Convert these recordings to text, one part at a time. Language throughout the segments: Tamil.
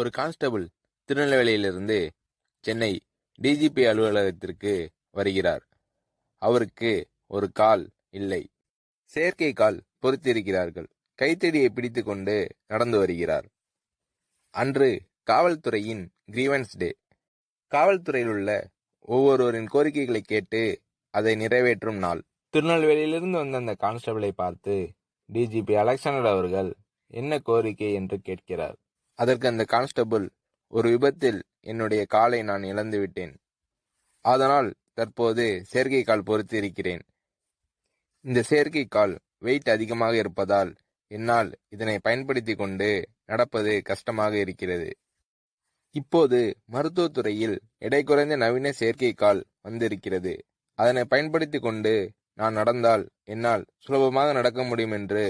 ஒரு கான்ஸ்டபிள் திருநெல்வேலியிலிருந்து சென்னை டிஜிபி அலுவலகத்திற்கு வருகிறார் அவருக்கு ஒரு கால் இல்லை செயற்கை கால் பொறுத்திருக்கிறார்கள் கைத்தடியை பிடித்து கொண்டு நடந்து வருகிறார் அன்று காவல்துறையின் கிரீவன்ஸ் டே காவல்துறையில் உள்ள ஒவ்வொருவரின் கோரிக்கைகளை கேட்டு அதை நிறைவேற்றும் நாள் திருநெல்வேலியிலிருந்து வந்த அந்த கான்ஸ்டபிளை பார்த்து டிஜிபி அலெக்சாண்டர் அவர்கள் என்ன கோரிக்கை என்று கேட்கிறார் அதற்கு அந்த கான்ஸ்டபுள் ஒரு விபத்தில் என்னுடைய காலை நான் இழந்துவிட்டேன் அதனால் தற்போது செயற்கைக்கால் பொறுத்து இருக்கிறேன் இந்த செயற்கைக்கால் வெயிட் அதிகமாக இருப்பதால் என்னால் இதனை பயன்படுத்தி கொண்டு நடப்பது கஷ்டமாக இருக்கிறது இப்போது மருத்துவத்துறையில் எடை குறைந்த நவீன செயற்கைக்கால் வந்திருக்கிறது அதனை பயன்படுத்தி கொண்டு நான் நடந்தால் என்னால் சுலபமாக நடக்க முடியும் என்று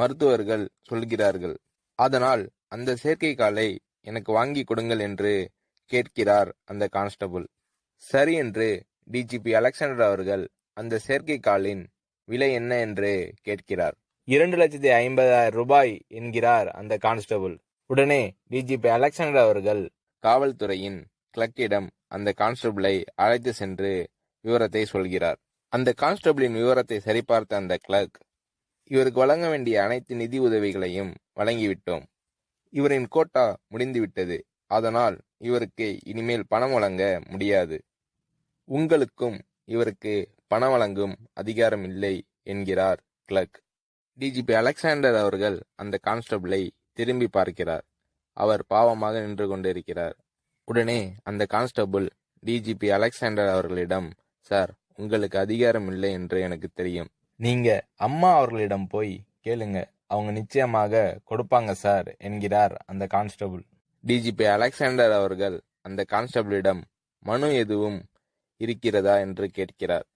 மருத்துவர்கள் சொல்கிறார்கள் அதனால் அந்த செயற்கை காலை எனக்கு வாங்கி கொடுங்கள் என்று கேட்கிறார் அந்த கான்ஸ்டபுள் சரி என்று டிஜிபி அலெக்சாண்டர் அவர்கள் அந்த செயற்கை காலின் விலை என்ன என்று கேட்கிறார் இரண்டு லட்சத்தி ஐம்பதாயிரம் ரூபாய் என்கிறார் அந்த கான்ஸ்டபுள் உடனே டிஜிபி அலெக்சாண்டர் அவர்கள் காவல்துறையின் கிளக்கிடம் அந்த கான்ஸ்டபிளை அழைத்து சென்று விவரத்தை சொல்கிறார் அந்த கான்ஸ்டபிளின் விவரத்தை சரிபார்த்த அந்த கிளர்க் இவருக்கு வழங்க வேண்டிய அனைத்து நிதி உதவிகளையும் வழங்கிவிட்டோம் இவரின் கோட்டா முடிந்துவிட்டது அதனால் இவருக்கு இனிமேல் பணம் வழங்க முடியாது உங்களுக்கும் இவருக்கு பணம் வழங்கும் அதிகாரம் இல்லை என்கிறார் கிளக் டிஜிபி அலெக்சாண்டர் அவர்கள் அந்த கான்ஸ்டபிளை திரும்பி பார்க்கிறார் அவர் பாவமாக நின்று கொண்டிருக்கிறார் உடனே அந்த கான்ஸ்டபுள் டிஜிபி அலெக்சாண்டர் அவர்களிடம் சார் உங்களுக்கு அதிகாரம் இல்லை என்று எனக்கு தெரியும் நீங்க அம்மா அவர்களிடம் போய் கேளுங்க அவங்க நிச்சயமாக கொடுப்பாங்க சார் என்கிறார் அந்த கான்ஸ்டபுள் டிஜிபி அலெக்சாண்டர் அவர்கள் அந்த கான்ஸ்டபிளிடம் மனு எதுவும் இருக்கிறதா என்று கேட்கிறார்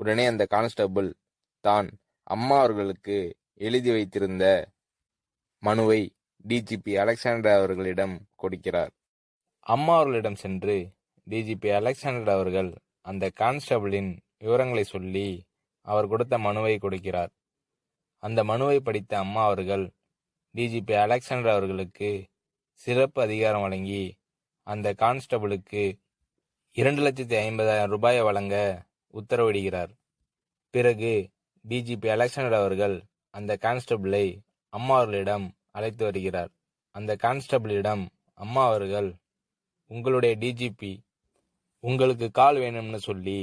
உடனே அந்த கான்ஸ்டபுள் தான் அம்மா அவர்களுக்கு எழுதி வைத்திருந்த மனுவை டிஜிபி அலெக்சாண்டர் அவர்களிடம் கொடுக்கிறார் அம்மா அவர்களிடம் சென்று டிஜிபி அலெக்சாண்டர் அவர்கள் அந்த கான்ஸ்டபிளின் விவரங்களை சொல்லி அவர் கொடுத்த மனுவை கொடுக்கிறார் அந்த மனுவை படித்த அம்மா அவர்கள் டிஜிபி அலெக்சாண்டர் அவர்களுக்கு சிறப்பு அதிகாரம் வழங்கி அந்த கான்ஸ்டபிளுக்கு இரண்டு லட்சத்தி ஐம்பதாயிரம் ரூபாயை வழங்க உத்தரவிடுகிறார் பிறகு டிஜிபி அலெக்சாண்டர் அவர்கள் அந்த கான்ஸ்டபிளை அம்மா அவர்களிடம் அழைத்து வருகிறார் அந்த கான்ஸ்டபிளிடம் அம்மா அவர்கள் உங்களுடைய டிஜிபி உங்களுக்கு கால் வேணும்னு சொல்லி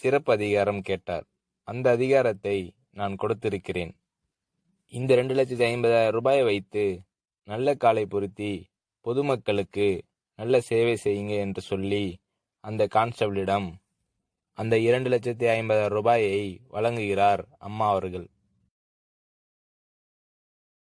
சிறப்பு அதிகாரம் கேட்டார் அந்த அதிகாரத்தை நான் கொடுத்திருக்கிறேன் இந்த ரெண்டு லட்சத்தி ஐம்பதாயிரம் ரூபாயை வைத்து நல்ல காலை பொருத்தி பொதுமக்களுக்கு நல்ல சேவை செய்யுங்க என்று சொல்லி அந்த கான்ஸ்டபிளிடம் அந்த இரண்டு லட்சத்தி ஐம்பதாயிரம் ரூபாயை வழங்குகிறார் அம்மா அவர்கள்